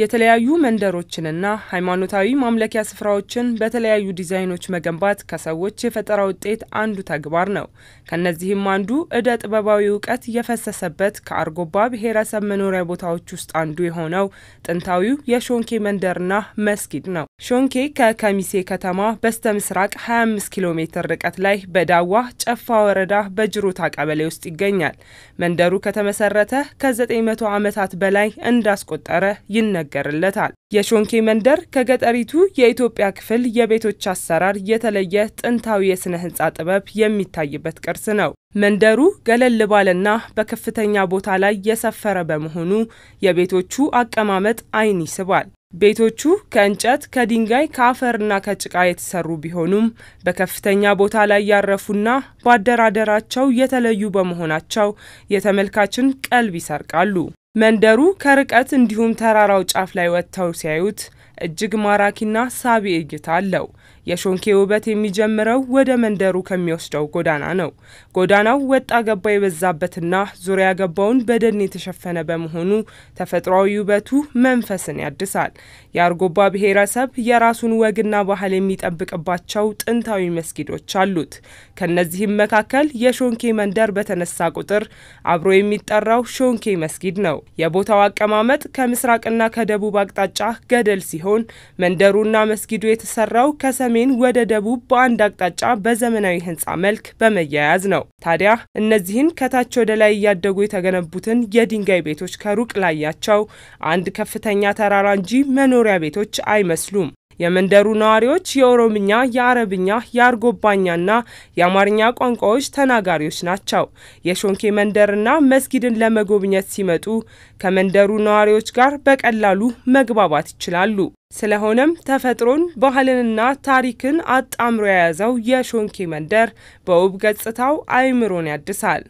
የተለያዩ መንደሮችንና ሃይማኖታዊ ማምለኪያ ስፍራዎችን በተለያዩ ዲዛይኖች መገንባት ከሰዎች የፈጠራ ውጤት አንዱ ተግባር ነው። ከነዚህም አንዱ እደ ጥበባዊ እውቀት የፈሰሰበት ከአርጎባ ብሔረሰብ መኖሪያ ቦታዎች ውስጥ አንዱ የሆነው ጥንታዊው የሾንኬ መንደርና መስጊድ ነው። ሾንኬ ከከሚሴ ከተማ በስተ ምስራቅ 25 ኪሎ ሜትር ርቀት ላይ በዳዋ ጨፋ ወረዳ በጅሮታ ቀበሌ ውስጥ ይገኛል። መንደሩ ከተመሰረተ ከ900 ዓመታት በላይ እንዳስቆጠረ ይነ ይነገርለታል። የሾንኬ መንደር ከገጠሪቱ የኢትዮጵያ ክፍል የቤቶች አሰራር የተለየ ጥንታዊ የሥነ ሕንፃ ጥበብ የሚታይበት ቅርስ ነው። መንደሩ ገለል ባለና በከፍተኛ ቦታ ላይ የሰፈረ በመሆኑ የቤቶቹ አቀማመጥ ዓይን ይስባል። ቤቶቹ ከእንጨት፣ ከድንጋይ፣ ከአፈርና ከጭቃ የተሰሩ ቢሆኑም በከፍተኛ ቦታ ላይ ያረፉና በአደራደራቸው የተለዩ በመሆናቸው የተመልካችን ቀልብ ይሰርቃሉ። መንደሩ ከርቀት እንዲሁም ተራራው ጫፍ ላይ ወጥተው ሲያዩት እጅግ ማራኪና ሳቢ እይታ አለው። የሾንኬ ውበት የሚጀምረው ወደ መንደሩ ከሚወስደው ጎዳና ነው። ጎዳናው ወጣ ገባ የበዛበትና ዙሪያ ገባውን በደን የተሸፈነ በመሆኑ ተፈጥሯዊ ውበቱ መንፈስን ያድሳል። የአርጎባ ብሔረሰብ የራሱን ወግና ባህል የሚጠብቅባቸው ጥንታዊ መስጊዶች አሉት። ከነዚህም መካከል የሾንኬ መንደር በተነሳ ቁጥር አብሮ የሚጠራው ሾንኬ መስጊድ ነው። የቦታው አቀማመጥ ከምስራቅና ከደቡብ አቅጣጫ ገደል ሲሆን መንደሩና መስጊዱ የተሰራው ከሰ ከሰሜን ወደ ደቡብ በአንድ አቅጣጫ በዘመናዊ ህንፃ መልክ በመያያዝ ነው። ታዲያ እነዚህን ከታች ወደ ላይ እያደጉ የተገነቡትን የድንጋይ ቤቶች ከሩቅ ላያቸው አንድ ከፍተኛ ተራራ እንጂ መኖሪያ ቤቶች አይመስሉም። የመንደሩ ነዋሪዎች የኦሮምኛ፣ የአረብኛ፣ የአርጎባኛና የአማርኛ ቋንቋዎች ተናጋሪዎች ናቸው። የሾንኬ መንደርና መስጊድን ለመጎብኘት ሲመጡ ከመንደሩ ነዋሪዎች ጋር በቀላሉ መግባባት ይችላሉ። ስለሆነም ተፈጥሮን ባህልንና ታሪክን አጣምሮ የያዘው የሾንኬ መንደር በውብ ገጽታው አእምሮን ያድሳል።